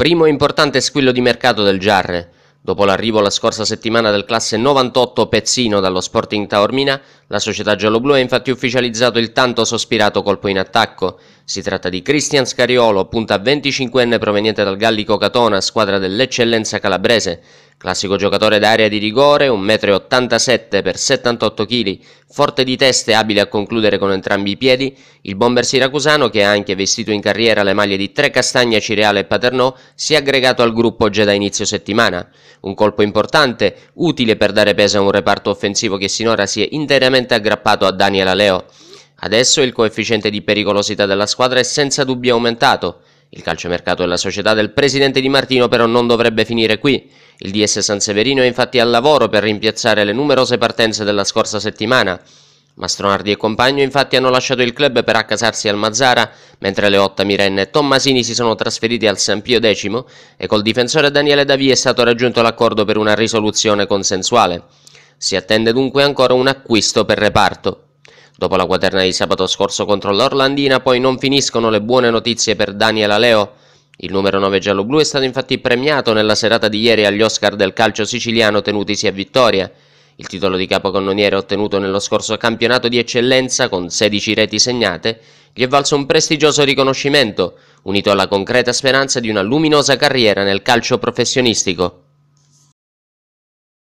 Primo importante squillo di mercato del Giarre. Dopo l'arrivo la scorsa settimana del classe 98 Pezzino dallo Sporting Taormina, la società gialloblu ha infatti ufficializzato il tanto sospirato colpo in attacco. Si tratta di Cristian Scariolo, punta 25enne proveniente dal Gallico Catona, squadra dell'eccellenza calabrese. Classico giocatore d'area di rigore, 1,87 m per 78 kg, forte di testa e abile a concludere con entrambi i piedi, il bomber siracusano, che ha anche vestito in carriera le maglie di Tre Trecastagna, Cireale e Paternò, si è aggregato al gruppo già da inizio settimana. Un colpo importante, utile per dare peso a un reparto offensivo che sinora si è interamente aggrappato a Daniel Aleo. Adesso il coefficiente di pericolosità della squadra è senza dubbio aumentato. Il calciomercato e la società del presidente Di Martino però non dovrebbe finire qui. Il DS San Severino è infatti al lavoro per rimpiazzare le numerose partenze della scorsa settimana. Mastronardi e compagno infatti hanno lasciato il club per accasarsi al Mazzara, mentre Leotta, Mirenne e Tommasini si sono trasferiti al San Pio X e col difensore Daniele Davì è stato raggiunto l'accordo per una risoluzione consensuale. Si attende dunque ancora un acquisto per reparto. Dopo la quaterna di sabato scorso contro l'Orlandina poi non finiscono le buone notizie per Daniel Aleo. Il numero 9 giallo-blu è stato infatti premiato nella serata di ieri agli Oscar del calcio siciliano tenutisi a Vittoria. Il titolo di capocannoniere ottenuto nello scorso campionato di eccellenza con 16 reti segnate gli è valso un prestigioso riconoscimento, unito alla concreta speranza di una luminosa carriera nel calcio professionistico.